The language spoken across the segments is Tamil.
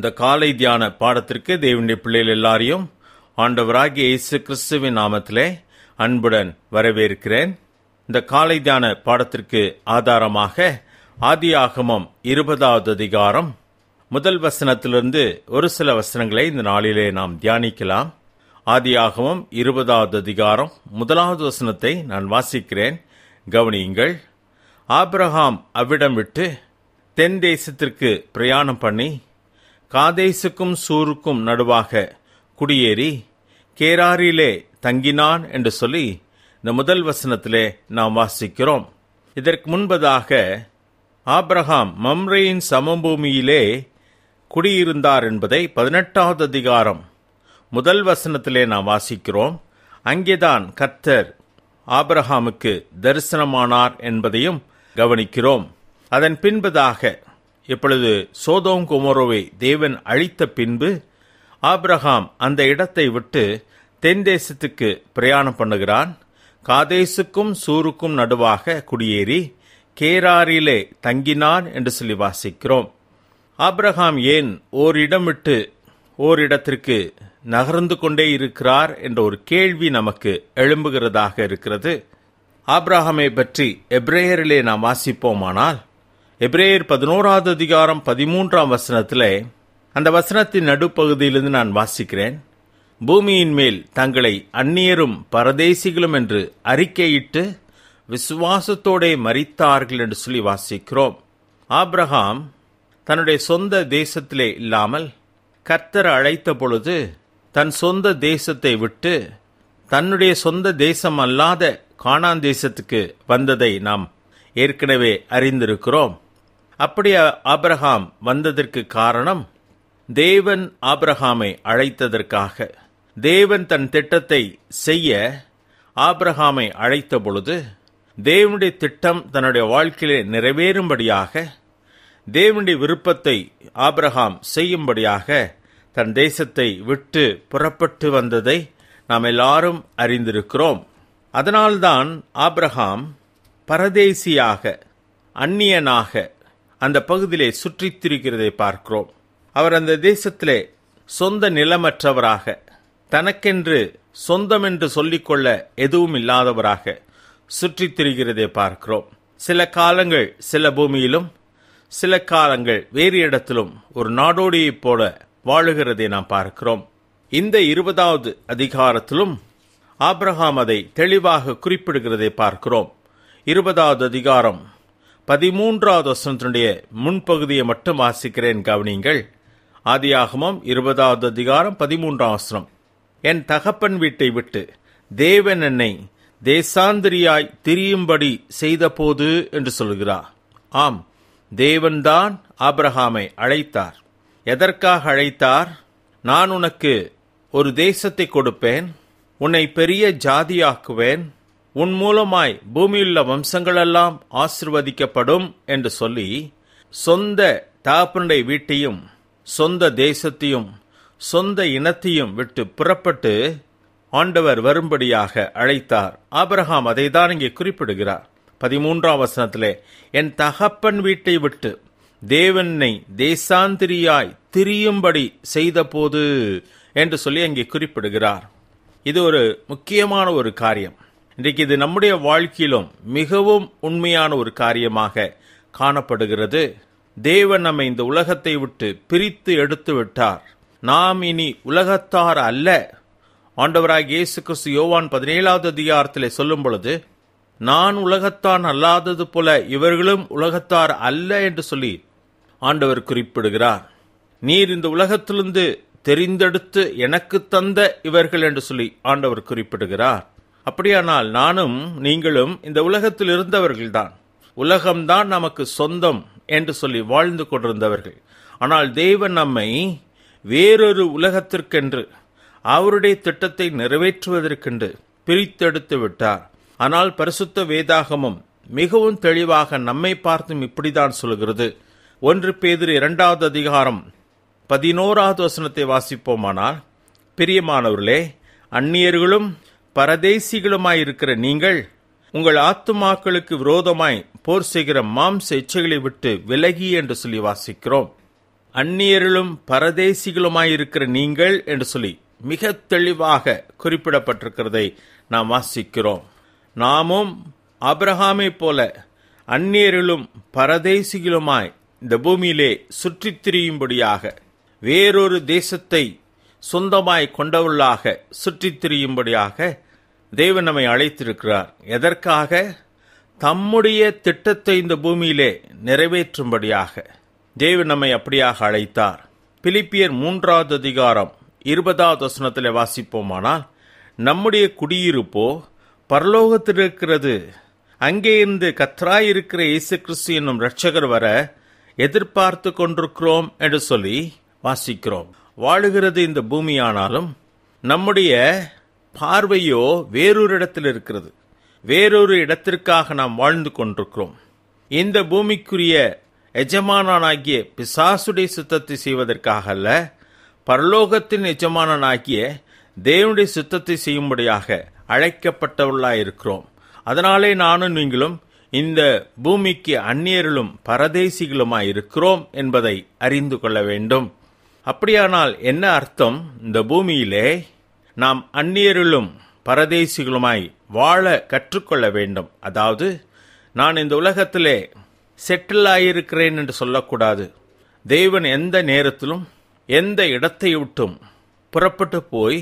இந்த காலை தியான பாடத்திற்கு தேவனுடைய பிள்ளைகள் எல்லாரையும் ஆண்டவராகிய இயேசு கிறிஸ்துவின் நாமத்திலே அன்புடன் வரவேற்கிறேன் இந்த காலை தியான பாடத்திற்கு ஆதாரமாக ஆதி ஆகமம் இருபதாவது அதிகாரம் முதல் வசனத்திலிருந்து ஒரு சில வசனங்களை இந்த நாளிலே நாம் தியானிக்கலாம் ஆதி ஆகமம் இருபதாவது அதிகாரம் முதலாவது வசனத்தை நான் வாசிக்கிறேன் கவனியுங்கள் ஆப்ரஹாம் அவ்விடம் விட்டு தென் தேசத்திற்கு பிரயாணம் பண்ணி காதேசுக்கும் சூருக்கும் நடுவாக குடியேறி கேராரிலே தங்கினான் என்று சொல்லி இந்த முதல் வசனத்திலே நாம் வாசிக்கிறோம் இதற்கு முன்பதாக ஆப்ரஹாம் மம்ரையின் சமபூமியிலே குடியிருந்தார் என்பதை பதினெட்டாவது அதிகாரம் முதல் வசனத்திலே நாம் வாசிக்கிறோம் அங்கேதான் கர்த்தர் ஆப்ரஹாமுக்கு தரிசனமானார் என்பதையும் கவனிக்கிறோம் அதன் பின்பதாக இப்பொழுது சோதோம் குமரோவை தேவன் அழித்த பின்பு ஆப்ரஹாம் அந்த இடத்தை விட்டு தென் தேசத்துக்கு பிரயாணம் பண்ணுகிறான் காதேசுக்கும் சூருக்கும் நடுவாக குடியேறி கேராரிலே தங்கினான் என்று சொல்லி வாசிக்கிறோம் ஆப்ரஹாம் ஏன் ஓரிடம் விட்டு ஓரிடத்திற்கு நகர்ந்து கொண்டே இருக்கிறார் என்ற ஒரு கேள்வி நமக்கு எழும்புகிறதாக இருக்கிறது ஆப்ரஹாமை பற்றி எப்ரேயரிலே நாம் வாசிப்போமானால் எப்ரேயர் பதினோராவது அதிகாரம் பதிமூன்றாம் வசனத்தில் அந்த வசனத்தின் நடுப்பகுதியிலிருந்து நான் வாசிக்கிறேன் பூமியின் மேல் தங்களை அந்நியரும் பரதேசிகளும் என்று அறிக்கையிட்டு விசுவாசத்தோடே மறித்தார்கள் என்று சொல்லி வாசிக்கிறோம் ஆப்ரஹாம் தன்னுடைய சொந்த தேசத்திலே இல்லாமல் கர்த்தர் அழைத்த பொழுது தன் சொந்த தேசத்தை விட்டு தன்னுடைய சொந்த தேசம் அல்லாத காணான் தேசத்துக்கு வந்ததை நாம் ஏற்கனவே அறிந்திருக்கிறோம் அப்படி ஆப்ரஹாம் வந்ததற்கு காரணம் தேவன் ஆப்ரஹாமை அழைத்ததற்காக தேவன் தன் திட்டத்தை செய்ய ஆப்ரஹாமை அழைத்த பொழுது தேவனுடைய திட்டம் தன்னுடைய வாழ்க்கையிலே நிறைவேறும்படியாக தேவனுடைய விருப்பத்தை ஆப்ரஹாம் செய்யும்படியாக தன் தேசத்தை விட்டு புறப்பட்டு வந்ததை நாம் எல்லாரும் அறிந்திருக்கிறோம் அதனால்தான் ஆப்ரஹாம் பரதேசியாக அந்நியனாக அந்த பகுதியிலே சுற்றித் திரிக்கிறதை பார்க்கிறோம் அவர் அந்த தேசத்திலே சொந்த நிலமற்றவராக தனக்கென்று சொந்தம் என்று சொல்லிக்கொள்ள எதுவும் இல்லாதவராக சுற்றித் திரிகிறதை பார்க்கிறோம் சில காலங்கள் சில பூமியிலும் சில காலங்கள் வேறு இடத்திலும் ஒரு நாடோடியைப் போல வாழுகிறதை நாம் பார்க்கிறோம் இந்த இருபதாவது அதிகாரத்திலும் ஆப்ரஹாம் அதை தெளிவாக குறிப்பிடுகிறதை பார்க்கிறோம் இருபதாவது அதிகாரம் பதிமூன்றாவது வசனத்தினுடைய முன்பகுதியை மட்டும் வாசிக்கிறேன் கவனிங்கள் ஆதியாகமம் இருபதாவது அதிகாரம் பதிமூன்றாம் வசனம் என் தகப்பன் வீட்டை விட்டு தேவன் என்னை தேசாந்திரியாய் திரியும்படி செய்தபோது என்று சொல்கிறார் ஆம் தேவன்தான் ஆப்ரஹாமை அழைத்தார் எதற்காக அழைத்தார் நான் உனக்கு ஒரு தேசத்தை கொடுப்பேன் உன்னை பெரிய ஜாதியாக்குவேன் உன் மூலமாய் பூமியுள்ள வம்சங்களெல்லாம் ஆசிர்வதிக்கப்படும் என்று சொல்லி சொந்த தாப்பனுடைய வீட்டையும் சொந்த தேசத்தையும் சொந்த இனத்தையும் விட்டு புறப்பட்டு ஆண்டவர் வரும்படியாக அழைத்தார் ஆபரகாம் அதை தான் இங்கே குறிப்பிடுகிறார் பதிமூன்றாம் வசனத்திலே என் தகப்பன் வீட்டை விட்டு தேவனை தேசாந்திரியாய் திரியும்படி செய்தபோது என்று சொல்லி அங்கே குறிப்பிடுகிறார் இது ஒரு முக்கியமான ஒரு காரியம் இன்றைக்கு இது நம்முடைய வாழ்க்கையிலும் மிகவும் உண்மையான ஒரு காரியமாக காணப்படுகிறது தேவன் நம்மை இந்த உலகத்தை விட்டு பிரித்து எடுத்து விட்டார் நாம் இனி உலகத்தார் அல்ல ஆண்டவராக இயேசு கிறிஸ்து யோவான் பதினேழாவது அதிகாரத்தில் சொல்லும் பொழுது நான் உலகத்தான் அல்லாதது போல இவர்களும் உலகத்தார் அல்ல என்று சொல்லி ஆண்டவர் குறிப்பிடுகிறார் நீர் இந்த உலகத்திலிருந்து தெரிந்தெடுத்து எனக்கு தந்த இவர்கள் என்று சொல்லி ஆண்டவர் குறிப்பிடுகிறார் அப்படியானால் நானும் நீங்களும் இந்த உலகத்தில் இருந்தவர்கள்தான் உலகம்தான் நமக்கு சொந்தம் என்று சொல்லி வாழ்ந்து கொண்டிருந்தவர்கள் ஆனால் தேவன் நம்மை வேறொரு உலகத்திற்கென்று அவருடைய திட்டத்தை நிறைவேற்றுவதற்கென்று பிரித்தெடுத்து விட்டார் ஆனால் பரிசுத்த வேதாகமும் மிகவும் தெளிவாக நம்மை பார்த்தும் இப்படிதான் சொல்கிறது ஒன்று பேதிரு இரண்டாவது அதிகாரம் பதினோராவது வசனத்தை வாசிப்போமானால் பிரியமானவர்களே அந்நியர்களும் பரதேசிகளுமாயிருக்கிற நீங்கள் உங்கள் ஆத்துமாக்களுக்கு விரோதமாய் போர் செய்கிற மாம்ச இச்சைகளை விட்டு விலகி என்று சொல்லி வாசிக்கிறோம் அந்நியர்களும் பரதேசிகளுமாயிருக்கிற நீங்கள் என்று சொல்லி மிக தெளிவாக குறிப்பிடப்பட்டிருக்கிறதை நாம் வாசிக்கிறோம் நாமும் அப்ரஹாமை போல அந்நியர்களும் பரதேசிகளுமாய் இந்த பூமியிலே சுற்றித் திரியும்படியாக வேறொரு தேசத்தை சொந்தமாய் கொண்டவர்களாக சுற்றித் திரியும்படியாக தேவன் நம்மை அழைத்திருக்கிறார் எதற்காக தம்முடைய திட்டத்தை இந்த பூமியிலே நிறைவேற்றும்படியாக தேவன் நம்மை அப்படியாக அழைத்தார் பிலிப்பியர் மூன்றாவது அதிகாரம் இருபதாவது வசனத்தில் வாசிப்போமானால் நம்முடைய குடியிருப்போ பரலோகத்தில் இருக்கிறது அங்கே இருந்து கத்ராயிருக்கிற இயேசு கிறிஸ்து என்னும் ரட்சகர் வர எதிர்பார்த்து கொண்டிருக்கிறோம் என்று சொல்லி வாசிக்கிறோம் வாழுகிறது இந்த பூமியானாலும் நம்முடைய பார்வையோ வேறொரு இடத்தில் இருக்கிறது வேறொரு இடத்திற்காக நாம் வாழ்ந்து கொண்டிருக்கிறோம் இந்த பூமிக்குரிய எஜமானனாகிய பிசாசுடைய சுத்தத்தை செய்வதற்காக அல்ல பரலோகத்தின் எஜமானனாகிய தேவனுடைய சுத்தத்தை செய்யும்படியாக அழைக்கப்பட்டவர்களாக இருக்கிறோம் அதனாலே நானும் நீங்களும் இந்த பூமிக்கு அந்நியர்களும் பரதேசிகளுமாய் இருக்கிறோம் என்பதை அறிந்து கொள்ள வேண்டும் அப்படியானால் என்ன அர்த்தம் இந்த பூமியிலே நாம் அந்நியர்களும் பரதேசிகளுமாய் வாழ கற்றுக்கொள்ள வேண்டும் அதாவது நான் இந்த உலகத்திலே செட்டில் ஆயிருக்கிறேன் என்று சொல்லக்கூடாது தெய்வன் எந்த நேரத்திலும் எந்த இடத்தை விட்டும் புறப்பட்டு போய்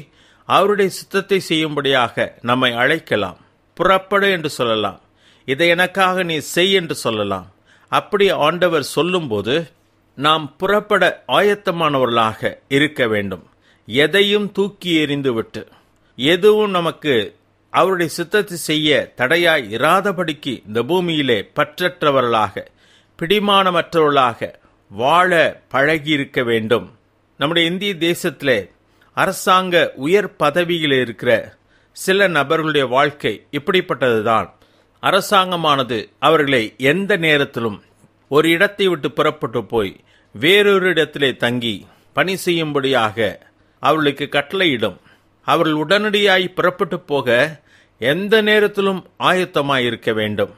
அவருடைய சித்தத்தை செய்யும்படியாக நம்மை அழைக்கலாம் புறப்படு என்று சொல்லலாம் இதை எனக்காக நீ செய் என்று சொல்லலாம் அப்படி ஆண்டவர் சொல்லும்போது நாம் புறப்பட ஆயத்தமானவர்களாக இருக்க வேண்டும் எதையும் தூக்கி எறிந்துவிட்டு எதுவும் நமக்கு அவருடைய சித்தத்தை செய்ய தடையாய் இராதபடிக்கு இந்த பூமியிலே பற்றற்றவர்களாக பிடிமானமற்றவர்களாக வாழ பழகி இருக்க வேண்டும் நம்முடைய இந்திய தேசத்திலே அரசாங்க உயர் பதவியில் இருக்கிற சில நபர்களுடைய வாழ்க்கை இப்படிப்பட்டதுதான் அரசாங்கமானது அவர்களை எந்த நேரத்திலும் ஒரு இடத்தை விட்டு புறப்பட்டு போய் வேறொரு இடத்திலே தங்கி பணி செய்யும்படியாக அவர்களுக்கு கட்டளையிடும் அவர்கள் உடனடியாய் புறப்பட்டு போக எந்த நேரத்திலும் ஆயத்தமாயிருக்க வேண்டும்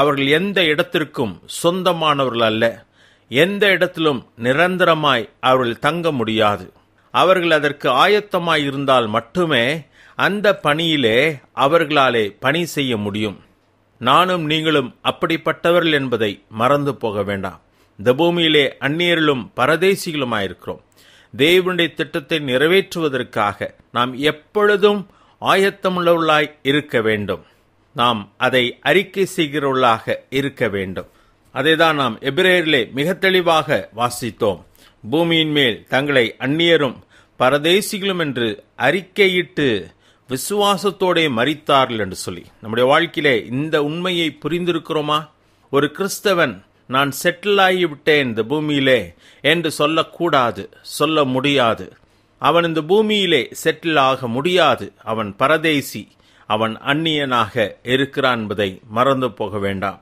அவர்கள் எந்த இடத்திற்கும் சொந்தமானவர்கள் அல்ல எந்த இடத்திலும் நிரந்தரமாய் அவர்கள் தங்க முடியாது அவர்கள் அதற்கு ஆயத்தமாயிருந்தால் மட்டுமே அந்த பணியிலே அவர்களாலே பணி செய்ய முடியும் நானும் நீங்களும் அப்படிப்பட்டவர்கள் என்பதை மறந்து போக வேண்டாம் இந்த பூமியிலே அந்நியர்களும் பரதேசிகளுமாயிருக்கிறோம் தேவனுடைய திட்டத்தை நிறைவேற்றுவதற்காக நாம் எப்பொழுதும் ஆயத்தமுள்ளவர்களாய் இருக்க வேண்டும் நாம் அதை அறிக்கை செய்கிறவர்களாக இருக்க வேண்டும் அதைதான் நாம் எபிரேயரிலே மிக தெளிவாக வாசித்தோம் பூமியின் மேல் தங்களை அந்நியரும் பரதேசிகளும் என்று அறிக்கையிட்டு விசுவாசத்தோடே மறித்தார்கள் என்று சொல்லி நம்முடைய வாழ்க்கையிலே இந்த உண்மையை புரிந்திருக்கிறோமா ஒரு கிறிஸ்தவன் நான் செட்டில் ஆகிவிட்டேன் இந்த பூமியிலே என்று சொல்லக்கூடாது சொல்ல முடியாது அவன் இந்த பூமியிலே செட்டில் ஆக முடியாது அவன் பரதேசி அவன் அந்நியனாக இருக்கிறான் என்பதை மறந்து போக வேண்டாம்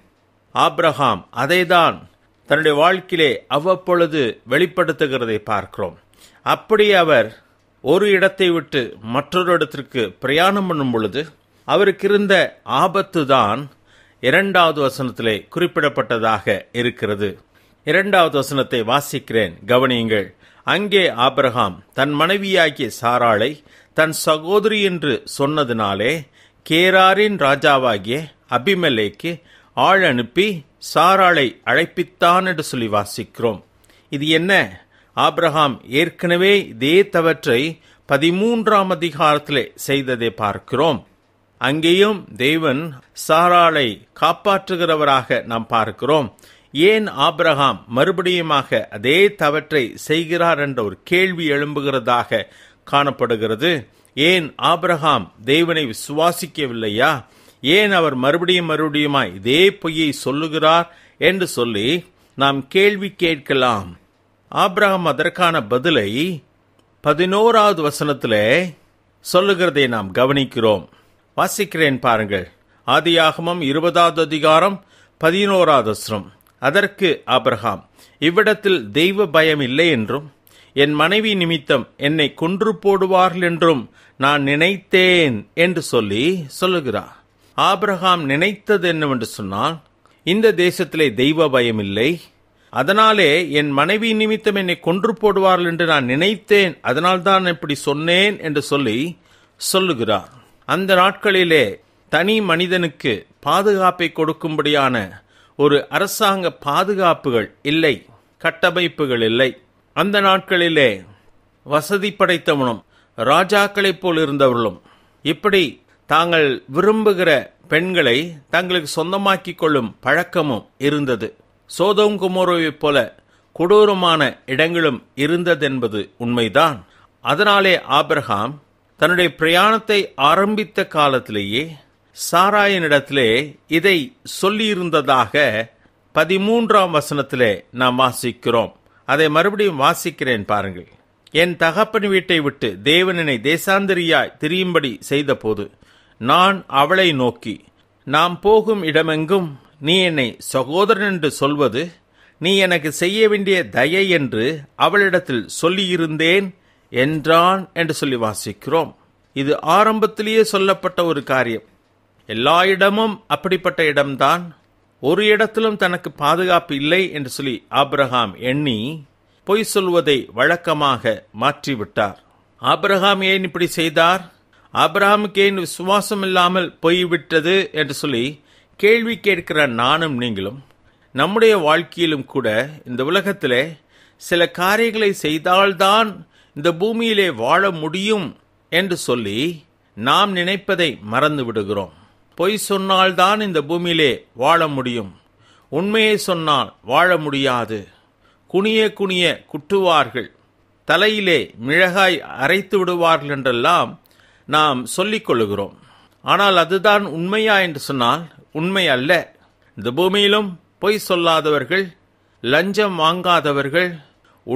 ஆப்ரஹாம் அதைதான் தன்னுடைய வாழ்க்கையிலே அவ்வப்பொழுது வெளிப்படுத்துகிறதை பார்க்கிறோம் அப்படி அவர் ஒரு இடத்தை விட்டு மற்றொரு இடத்திற்கு பிரயாணம் பண்ணும் பொழுது அவருக்கு இருந்த ஆபத்து தான் இரண்டாவது வசனத்திலே குறிப்பிடப்பட்டதாக இருக்கிறது இரண்டாவது வசனத்தை வாசிக்கிறேன் கவனியுங்கள் அங்கே ஆபிரகாம் தன் மனைவியாகிய சாராளை தன் சகோதரி என்று சொன்னதினாலே கேராரின் ராஜாவாகிய அபிமலேக்கு ஆள் அனுப்பி சாராளை அழைப்பித்தான் என்று சொல்லி வாசிக்கிறோம் இது என்ன ஆப்ரஹாம் ஏற்கனவே இதே தவற்றை பதிமூன்றாம் அதிகாரத்திலே செய்ததை பார்க்கிறோம் அங்கேயும் தேவன் சாராளை காப்பாற்றுகிறவராக நாம் பார்க்கிறோம் ஏன் ஆப்ரஹாம் மறுபடியுமாக அதே தவற்றை செய்கிறார் என்ற ஒரு கேள்வி எழும்புகிறதாக காணப்படுகிறது ஏன் ஆப்ரஹாம் தேவனை விசுவாசிக்கவில்லையா ஏன் அவர் மறுபடியும் மறுபடியுமாய் இதே பொய்யை சொல்லுகிறார் என்று சொல்லி நாம் கேள்வி கேட்கலாம் ஆப்ரஹாம் அதற்கான பதிலை பதினோராவது வசனத்தில் சொல்லுகிறதை நாம் கவனிக்கிறோம் வாசிக்கிறேன் பாருங்கள் ஆதியாகமம் இருபதாவது அதிகாரம் பதினோராவது அதற்கு ஆபிரகாம் இவ்விடத்தில் தெய்வ பயம் இல்லை என்றும் என் மனைவி நிமித்தம் என்னை கொன்று போடுவார்கள் என்றும் நான் நினைத்தேன் என்று சொல்லி சொல்லுகிறார் ஆபிரகாம் நினைத்தது என்னவென்று சொன்னால் இந்த தேசத்திலே தெய்வ பயம் இல்லை அதனாலே என் மனைவி நிமித்தம் என்னை கொன்று போடுவார்கள் என்று நான் நினைத்தேன் அதனால்தான் இப்படி சொன்னேன் என்று சொல்லி சொல்லுகிறார் அந்த நாட்களிலே தனி மனிதனுக்கு பாதுகாப்பை கொடுக்கும்படியான ஒரு அரசாங்க பாதுகாப்புகள் இல்லை கட்டமைப்புகள் இல்லை அந்த நாட்களிலே வசதி படைத்தவனும் ராஜாக்களைப் போல் இருந்தவர்களும் இப்படி தாங்கள் விரும்புகிற பெண்களை தங்களுக்கு சொந்தமாக்கிக் கொள்ளும் பழக்கமும் இருந்தது சோதம் குமோரோவைப் போல கொடூரமான இடங்களும் இருந்ததென்பது உண்மைதான் அதனாலே ஆபிரகாம் தன்னுடைய பிரயாணத்தை ஆரம்பித்த காலத்திலேயே சாராயனிடத்திலே இதை சொல்லியிருந்ததாக பதிமூன்றாம் வசனத்திலே நாம் வாசிக்கிறோம் அதை மறுபடியும் வாசிக்கிறேன் பாருங்கள் என் தகப்பன் வீட்டை விட்டு தேவனனை தேசாந்தரியாய் திரியும்படி செய்தபோது நான் அவளை நோக்கி நாம் போகும் இடமெங்கும் நீ என்னை சகோதரன் என்று சொல்வது நீ எனக்கு செய்ய வேண்டிய தயை என்று அவளிடத்தில் சொல்லியிருந்தேன் என்றான் என்று சொல்லி வாசிக்கிறோம் இது ஆரம்பத்திலேயே சொல்லப்பட்ட ஒரு காரியம் எல்லா இடமும் அப்படிப்பட்ட இடம்தான் ஒரு இடத்திலும் தனக்கு பாதுகாப்பு இல்லை என்று சொல்லி ஆப்ரஹாம் எண்ணி பொய் சொல்வதை வழக்கமாக மாற்றிவிட்டார் ஆப்ரஹாம் ஏன் இப்படி செய்தார் ஆப்ரஹாமுக்கு ஏன் விசுவாசம் இல்லாமல் போய்விட்டது என்று சொல்லி கேள்வி கேட்கிற நானும் நீங்களும் நம்முடைய வாழ்க்கையிலும் கூட இந்த உலகத்திலே சில காரியங்களை செய்தால்தான் இந்த பூமியிலே வாழ முடியும் என்று சொல்லி நாம் நினைப்பதை மறந்து விடுகிறோம் பொய் சொன்னால்தான் இந்த பூமியிலே வாழ முடியும் உண்மையை சொன்னால் வாழ முடியாது குனிய குனிய குட்டுவார்கள் தலையிலே மிளகாய் அரைத்து விடுவார்கள் என்றெல்லாம் நாம் சொல்லிக்கொள்கிறோம் ஆனால் அதுதான் உண்மையா என்று சொன்னால் உண்மை அல்ல இந்த பூமியிலும் பொய் சொல்லாதவர்கள் லஞ்சம் வாங்காதவர்கள்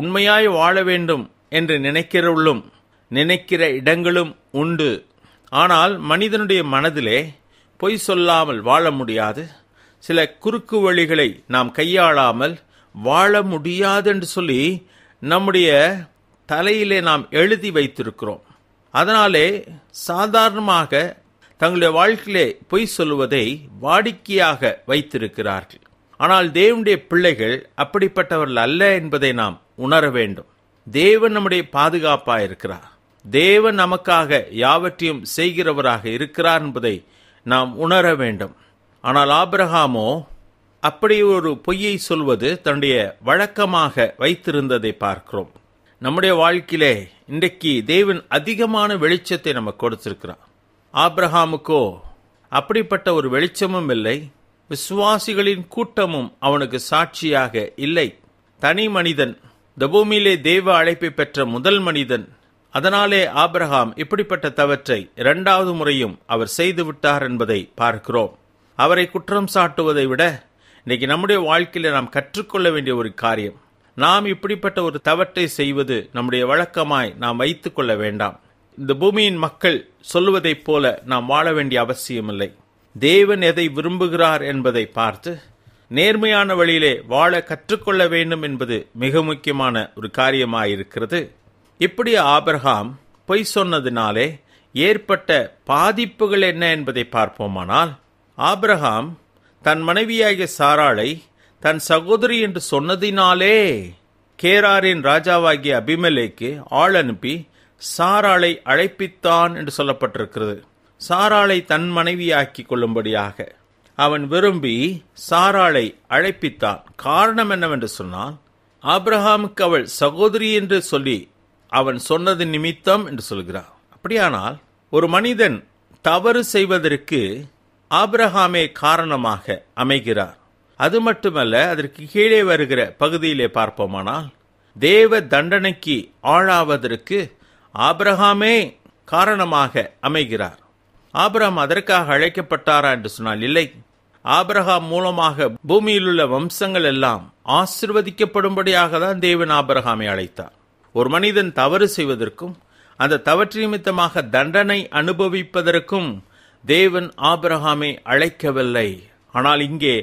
உண்மையாய் வாழ வேண்டும் என்று நினைக்கிறவளும் நினைக்கிற இடங்களும் உண்டு ஆனால் மனிதனுடைய மனதிலே பொய் சொல்லாமல் வாழ முடியாது சில குறுக்கு வழிகளை நாம் கையாளாமல் வாழ முடியாது என்று சொல்லி நம்முடைய தலையிலே நாம் எழுதி வைத்திருக்கிறோம் அதனாலே சாதாரணமாக தங்களுடைய வாழ்க்கையிலே பொய் சொல்வதை வாடிக்கையாக வைத்திருக்கிறார்கள் ஆனால் தேவனுடைய பிள்ளைகள் அப்படிப்பட்டவர்கள் அல்ல என்பதை நாம் உணர வேண்டும் தேவன் நம்முடைய பாதுகாப்பா இருக்கிறார் தேவன் நமக்காக யாவற்றையும் செய்கிறவராக இருக்கிறார் என்பதை நாம் உணர வேண்டும் ஆனால் ஆபிரஹாமோ அப்படி ஒரு பொய்யை சொல்வது தன்னுடைய வழக்கமாக வைத்திருந்ததை பார்க்கிறோம் நம்முடைய வாழ்க்கையிலே இன்றைக்கு தேவன் அதிகமான வெளிச்சத்தை நமக்கு கொடுத்திருக்கிறார் ஆப்ரஹாமுக்கோ அப்படிப்பட்ட ஒரு வெளிச்சமும் இல்லை விசுவாசிகளின் கூட்டமும் அவனுக்கு சாட்சியாக இல்லை தனி மனிதன் தபூமியிலே தேவ அழைப்பை பெற்ற முதல் மனிதன் அதனாலே ஆப்ரஹாம் இப்படிப்பட்ட தவற்றை இரண்டாவது முறையும் அவர் செய்துவிட்டார் என்பதை பார்க்கிறோம் அவரை குற்றம் சாட்டுவதை விட இன்னைக்கு நம்முடைய வாழ்க்கையில நாம் கற்றுக்கொள்ள வேண்டிய ஒரு காரியம் நாம் இப்படிப்பட்ட ஒரு தவற்றை செய்வது நம்முடைய வழக்கமாய் நாம் வைத்துக்கொள்ள வேண்டாம் இந்த பூமியின் மக்கள் சொல்லுவதைப் போல நாம் வாழ வேண்டிய அவசியமில்லை தேவன் எதை விரும்புகிறார் என்பதை பார்த்து நேர்மையான வழியிலே வாழ கற்றுக்கொள்ள வேண்டும் என்பது மிக முக்கியமான ஒரு காரியமாயிருக்கிறது இப்படி ஆபர்ஹாம் பொய் சொன்னதினாலே ஏற்பட்ட பாதிப்புகள் என்ன என்பதை பார்ப்போமானால் ஆபிரகாம் தன் மனைவியாகிய சாராளை தன் சகோதரி என்று சொன்னதினாலே கேராரின் ராஜாவாகிய அபிமலேக்கு ஆள் அனுப்பி சாராளை அழைப்பித்தான் என்று சொல்லப்பட்டிருக்கிறது சாராளை தன் மனைவியாக்கி கொள்ளும்படியாக அவன் விரும்பி சாராளை அழைப்பித்தான் காரணம் என்னவென்று சொன்னால் ஆப்ரஹாமுக்கு அவள் சகோதரி என்று சொல்லி அவன் சொன்னது நிமித்தம் என்று சொல்கிறான் அப்படியானால் ஒரு மனிதன் தவறு செய்வதற்கு ஆப்ரஹாமே காரணமாக அமைகிறார் அது மட்டுமல்ல அதற்கு கீழே வருகிற பகுதியிலே பார்ப்போமானால் தேவ தண்டனைக்கு ஆளாவதற்கு ஆப்ரஹாமே காரணமாக அமைகிறார் ஆபிரகாம் அதற்காக அழைக்கப்பட்டாரா என்று சொன்னால் இல்லை ஆபிரகாம் மூலமாக பூமியிலுள்ள வம்சங்கள் எல்லாம் ஆசிர்வதிக்கப்படும்படியாக தான் தேவன் ஆபிரகாமை அழைத்தார் ஒரு மனிதன் தவறு செய்வதற்கும் அந்த தவற்று நிமித்தமாக தண்டனை அனுபவிப்பதற்கும் தேவன் ஆபிரகாமை அழைக்கவில்லை ஆனால் இங்கே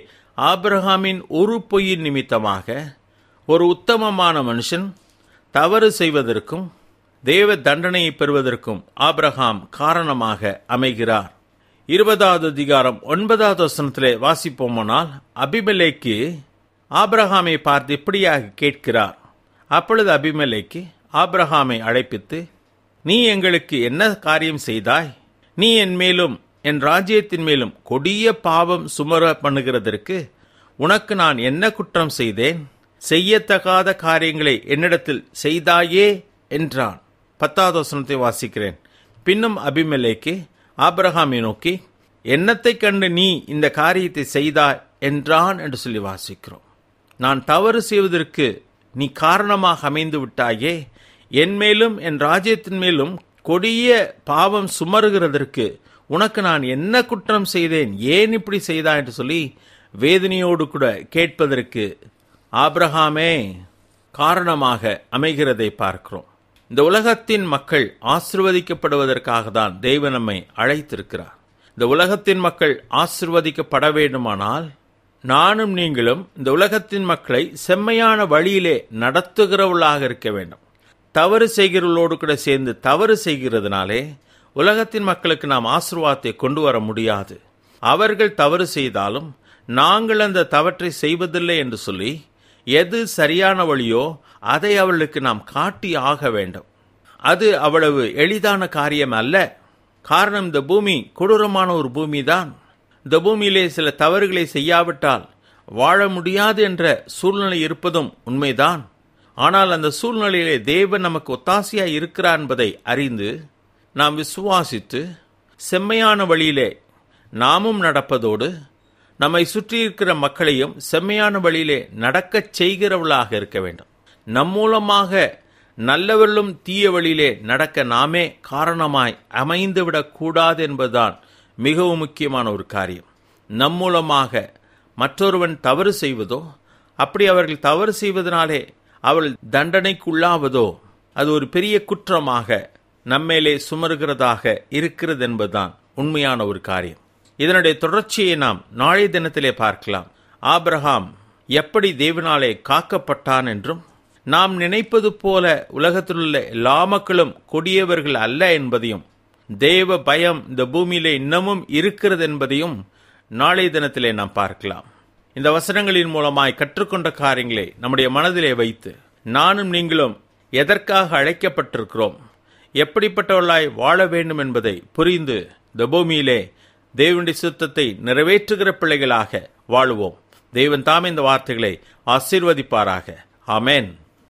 ஆபிரகாமின் ஒரு பொய்யின் நிமித்தமாக ஒரு உத்தமமான மனுஷன் தவறு செய்வதற்கும் தேவ தண்டனையை பெறுவதற்கும் ஆப்ரஹாம் காரணமாக அமைகிறார் இருபதாவது அதிகாரம் ஒன்பதாவது வசனத்திலே வாசிப்போமானால் அபிமலைக்கு ஆப்ரஹாமை பார்த்து இப்படியாக கேட்கிறார் அப்பொழுது அபிமலைக்கு ஆப்ரஹாமை அழைப்பித்து நீ எங்களுக்கு என்ன காரியம் செய்தாய் நீ என் மேலும் என் ராஜ்யத்தின் மேலும் கொடிய பாவம் சுமர பண்ணுகிறதற்கு உனக்கு நான் என்ன குற்றம் செய்தேன் செய்யத்தகாத காரியங்களை என்னிடத்தில் செய்தாயே என்றான் பத்தாவது வசனத்தை வாசிக்கிறேன் பின்னும் அபிமலேக்கு ஆப்ரஹாமை நோக்கி என்னத்தை கண்டு நீ இந்த காரியத்தை செய்தாய் என்றான் என்று சொல்லி வாசிக்கிறோம் நான் தவறு செய்வதற்கு நீ காரணமாக அமைந்து விட்டாயே என் மேலும் என் ராஜ்யத்தின் மேலும் கொடிய பாவம் சுமருகிறதற்கு உனக்கு நான் என்ன குற்றம் செய்தேன் ஏன் இப்படி செய்தா என்று சொல்லி வேதனையோடு கூட கேட்பதற்கு ஆப்ரஹாமே காரணமாக அமைகிறதை பார்க்கிறோம் இந்த உலகத்தின் மக்கள் ஆசிர்வதிக்கப்படுவதற்காக தான் தெய்வ நம்மை அழைத்திருக்கிறார் இந்த உலகத்தின் மக்கள் ஆசிர்வதிக்கப்பட வேண்டுமானால் நானும் நீங்களும் இந்த உலகத்தின் மக்களை செம்மையான வழியிலே நடத்துகிறவர்களாக இருக்க வேண்டும் தவறு செய்கிறவர்களோடு கூட சேர்ந்து தவறு செய்கிறதுனாலே உலகத்தின் மக்களுக்கு நாம் ஆசிர்வாதத்தை கொண்டு வர முடியாது அவர்கள் தவறு செய்தாலும் நாங்கள் அந்த தவற்றை செய்வதில்லை என்று சொல்லி எது சரியான வழியோ அதை அவளுக்கு நாம் காட்டி ஆக வேண்டும் அது அவ்வளவு எளிதான காரியம் அல்ல காரணம் இந்த பூமி கொடூரமான ஒரு பூமி தான் இந்த பூமியிலே சில தவறுகளை செய்யாவிட்டால் வாழ முடியாது என்ற சூழ்நிலை இருப்பதும் உண்மைதான் ஆனால் அந்த சூழ்நிலையிலே தேவன் நமக்கு ஒத்தாசையா இருக்கிறார் என்பதை அறிந்து நாம் விசுவாசித்து செம்மையான வழியிலே நாமும் நடப்பதோடு நம்மை சுற்றி இருக்கிற மக்களையும் செம்மையான வழியிலே நடக்கச் செய்கிறவளாக இருக்க வேண்டும் நம் மூலமாக நல்லவர்களும் தீய வழியிலே நடக்க நாமே காரணமாய் கூடாது என்பதுதான் மிகவும் முக்கியமான ஒரு காரியம் நம் மூலமாக மற்றொருவன் தவறு செய்வதோ அப்படி அவர்கள் தவறு செய்வதனாலே அவள் தண்டனைக்குள்ளாவதோ அது ஒரு பெரிய குற்றமாக நம்மேலே சுமருகிறதாக இருக்கிறது என்பதுதான் உண்மையான ஒரு காரியம் இதனுடைய தொடர்ச்சியை நாம் நாளைய தினத்திலே பார்க்கலாம் ஆப்ரஹாம் எப்படி தேவனாலே காக்கப்பட்டான் என்றும் நாம் நினைப்பது போல உலகத்திலுள்ள எல்லா மக்களும் கொடியவர்கள் அல்ல என்பதையும் தேவ பயம் இந்த பூமியிலே இன்னமும் இருக்கிறது என்பதையும் நாளைய தினத்திலே நாம் பார்க்கலாம் இந்த வசனங்களின் மூலமாய் கற்றுக்கொண்ட காரியங்களை நம்முடைய மனதிலே வைத்து நானும் நீங்களும் எதற்காக அழைக்கப்பட்டிருக்கிறோம் எப்படிப்பட்டவர்களாய் வாழ வேண்டும் என்பதை புரிந்து இந்த பூமியிலே தேவனுடைய சித்தத்தை நிறைவேற்றுகிற பிள்ளைகளாக வாழுவோம் தெய்வன் தாம் இந்த வார்த்தைகளை ஆசீர்வதிப்பாராக அமேன்